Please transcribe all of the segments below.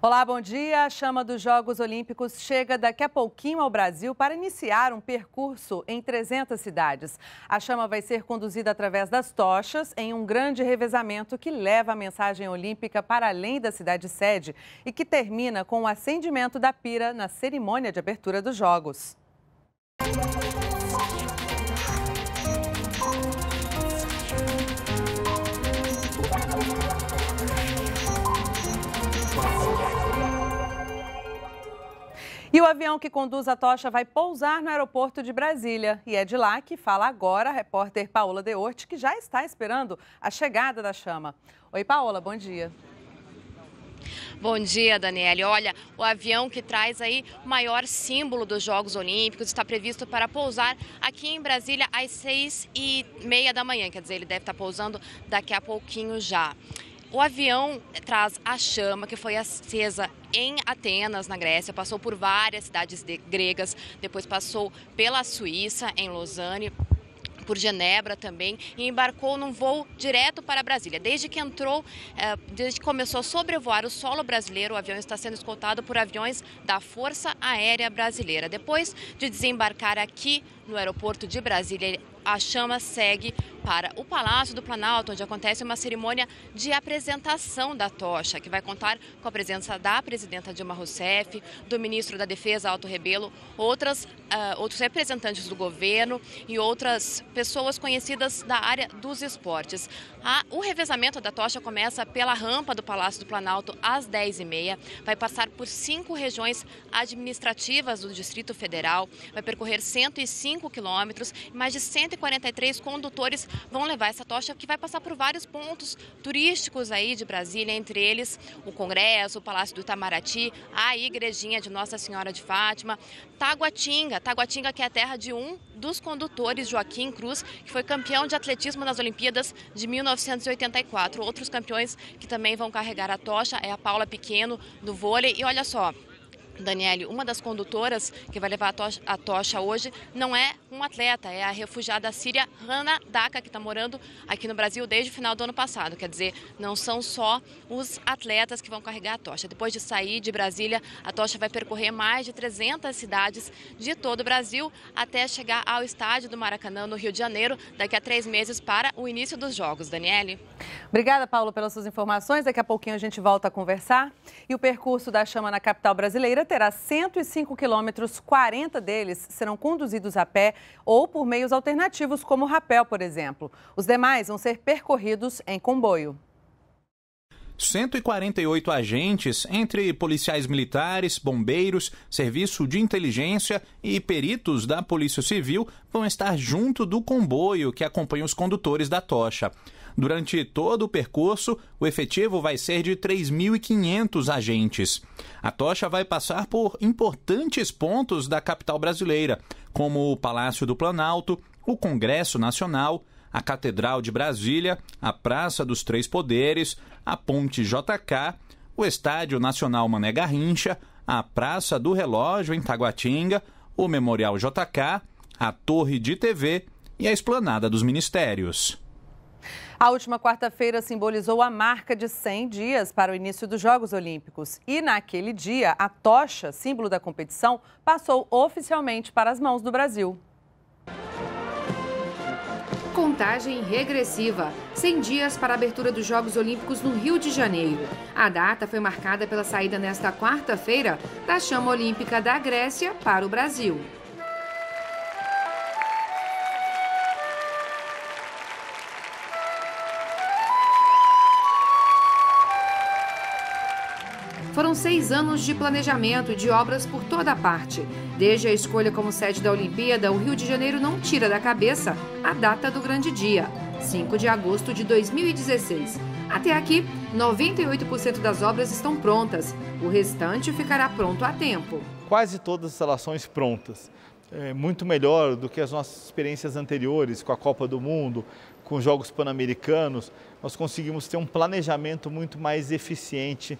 Olá, bom dia. A chama dos Jogos Olímpicos chega daqui a pouquinho ao Brasil para iniciar um percurso em 300 cidades. A chama vai ser conduzida através das tochas em um grande revezamento que leva a mensagem olímpica para além da cidade sede e que termina com o acendimento da pira na cerimônia de abertura dos Jogos. Música E o avião que conduz a tocha vai pousar no aeroporto de Brasília. E é de lá que fala agora a repórter Paola Deorte, que já está esperando a chegada da chama. Oi, Paola, bom dia. Bom dia, Daniele. Olha, o avião que traz aí o maior símbolo dos Jogos Olímpicos está previsto para pousar aqui em Brasília às seis e meia da manhã. Quer dizer, ele deve estar pousando daqui a pouquinho já. O avião traz a chama que foi acesa em Atenas, na Grécia, passou por várias cidades de, gregas, depois passou pela Suíça, em Lausanne, por Genebra também e embarcou num voo direto para Brasília. Desde que entrou, eh, desde que começou a sobrevoar o solo brasileiro, o avião está sendo escoltado por aviões da Força Aérea Brasileira. Depois de desembarcar aqui no aeroporto de Brasília, a chama segue para o Palácio do Planalto, onde acontece uma cerimônia de apresentação da tocha, que vai contar com a presença da presidenta Dilma Rousseff, do ministro da Defesa, Alto Rebelo, outras, uh, outros representantes do governo e outras pessoas conhecidas da área dos esportes. A, o revezamento da tocha começa pela rampa do Palácio do Planalto às 10h30, vai passar por cinco regiões administrativas do Distrito Federal, vai percorrer 105 quilômetros, mais de 143 condutores vão levar essa tocha que vai passar por vários pontos turísticos aí de Brasília, entre eles o Congresso, o Palácio do Itamaraty, a Igrejinha de Nossa Senhora de Fátima, Taguatinga, Taguatinga que é a terra de um dos condutores, Joaquim Cruz, que foi campeão de atletismo nas Olimpíadas de 1984. Outros campeões que também vão carregar a tocha é a Paula Pequeno, do vôlei. E olha só, Daniele, uma das condutoras que vai levar a tocha, a tocha, hoje não é um atleta, é a refugiada síria Hanna Daka, que está morando aqui no Brasil desde o final do ano passado. Quer dizer, não são só os atletas que vão carregar a tocha. Depois de sair de Brasília, a tocha vai percorrer mais de 300 cidades de todo o Brasil até chegar ao estádio do Maracanã, no Rio de Janeiro, daqui a três meses para o início dos Jogos. Daniele? Obrigada, Paulo, pelas suas informações. Daqui a pouquinho a gente volta a conversar. E o percurso da chama na capital brasileira terá 105 quilômetros, 40 deles serão conduzidos a pé ou por meios alternativos, como rapel, por exemplo. Os demais vão ser percorridos em comboio. 148 agentes, entre policiais militares, bombeiros, serviço de inteligência e peritos da Polícia Civil, vão estar junto do comboio que acompanha os condutores da tocha. Durante todo o percurso, o efetivo vai ser de 3.500 agentes. A tocha vai passar por importantes pontos da capital brasileira, como o Palácio do Planalto, o Congresso Nacional, a Catedral de Brasília, a Praça dos Três Poderes, a Ponte JK, o Estádio Nacional Mané Garrincha, a Praça do Relógio em Taguatinga, o Memorial JK, a Torre de TV e a Esplanada dos Ministérios. A última quarta-feira simbolizou a marca de 100 dias para o início dos Jogos Olímpicos. E naquele dia, a tocha, símbolo da competição, passou oficialmente para as mãos do Brasil. Contagem regressiva. 100 dias para a abertura dos Jogos Olímpicos no Rio de Janeiro. A data foi marcada pela saída nesta quarta-feira da chama olímpica da Grécia para o Brasil. Foram seis anos de planejamento e de obras por toda a parte. Desde a escolha como sede da Olimpíada, o Rio de Janeiro não tira da cabeça a data do grande dia, 5 de agosto de 2016. Até aqui, 98% das obras estão prontas. O restante ficará pronto a tempo. Quase todas as instalações prontas. É muito melhor do que as nossas experiências anteriores com a Copa do Mundo, com Jogos Pan-Americanos. Nós conseguimos ter um planejamento muito mais eficiente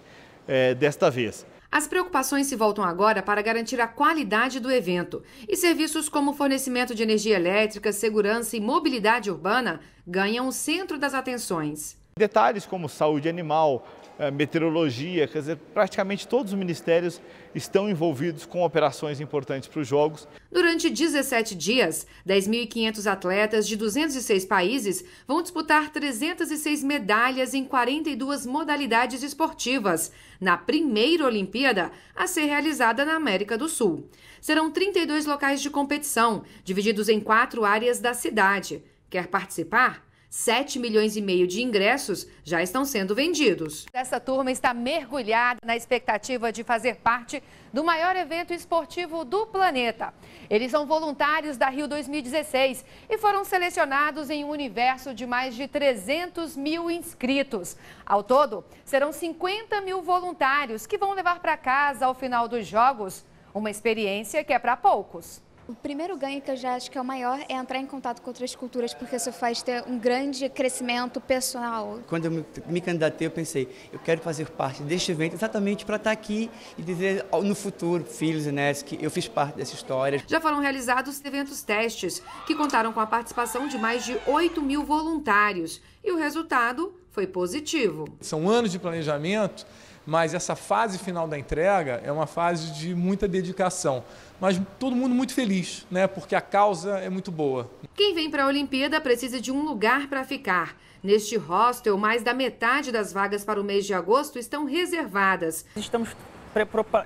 é, desta vez. As preocupações se voltam agora para garantir a qualidade do evento. E serviços como fornecimento de energia elétrica, segurança e mobilidade urbana ganham o centro das atenções. Detalhes como saúde animal, é, meteorologia, quer dizer, praticamente todos os ministérios estão envolvidos com operações importantes para os Jogos Durante 17 dias, 10.500 atletas de 206 países vão disputar 306 medalhas em 42 modalidades esportivas, na primeira Olimpíada a ser realizada na América do Sul. Serão 32 locais de competição, divididos em quatro áreas da cidade. Quer participar? 7 milhões e meio de ingressos já estão sendo vendidos. Essa turma está mergulhada na expectativa de fazer parte do maior evento esportivo do planeta. Eles são voluntários da Rio 2016 e foram selecionados em um universo de mais de 300 mil inscritos. Ao todo, serão 50 mil voluntários que vão levar para casa, ao final dos Jogos, uma experiência que é para poucos. O primeiro ganho que eu já acho que é o maior é entrar em contato com outras culturas, porque isso faz ter um grande crescimento pessoal. Quando eu me candidatei, eu pensei, eu quero fazer parte deste evento exatamente para estar tá aqui e dizer no futuro, filhos e netos, que eu fiz parte dessa história. Já foram realizados eventos testes, que contaram com a participação de mais de 8 mil voluntários. E o resultado foi positivo. São anos de planejamento mas essa fase final da entrega é uma fase de muita dedicação. Mas todo mundo muito feliz, né? Porque a causa é muito boa. Quem vem para a Olimpíada precisa de um lugar para ficar. Neste hostel, mais da metade das vagas para o mês de agosto estão reservadas. Estamos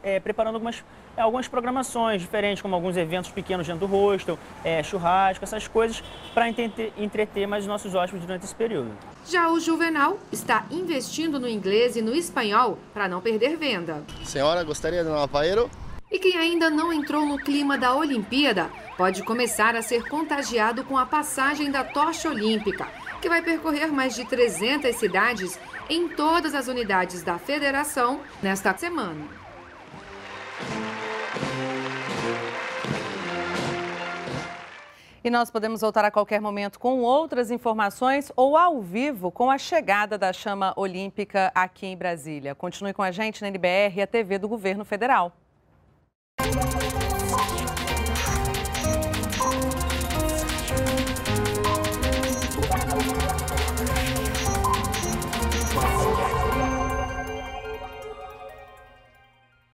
eh, preparando algumas algumas programações diferentes, como alguns eventos pequenos dentro do hostel, é, churrasco, essas coisas, para entreter mais os nossos hóspedes durante esse período. Já o Juvenal está investindo no inglês e no espanhol para não perder venda. Senhora, gostaria de um apaeiro? E quem ainda não entrou no clima da Olimpíada pode começar a ser contagiado com a passagem da tocha olímpica, que vai percorrer mais de 300 cidades em todas as unidades da federação nesta semana. E nós podemos voltar a qualquer momento com outras informações ou ao vivo com a chegada da chama olímpica aqui em Brasília. Continue com a gente na NBR e a TV do Governo Federal.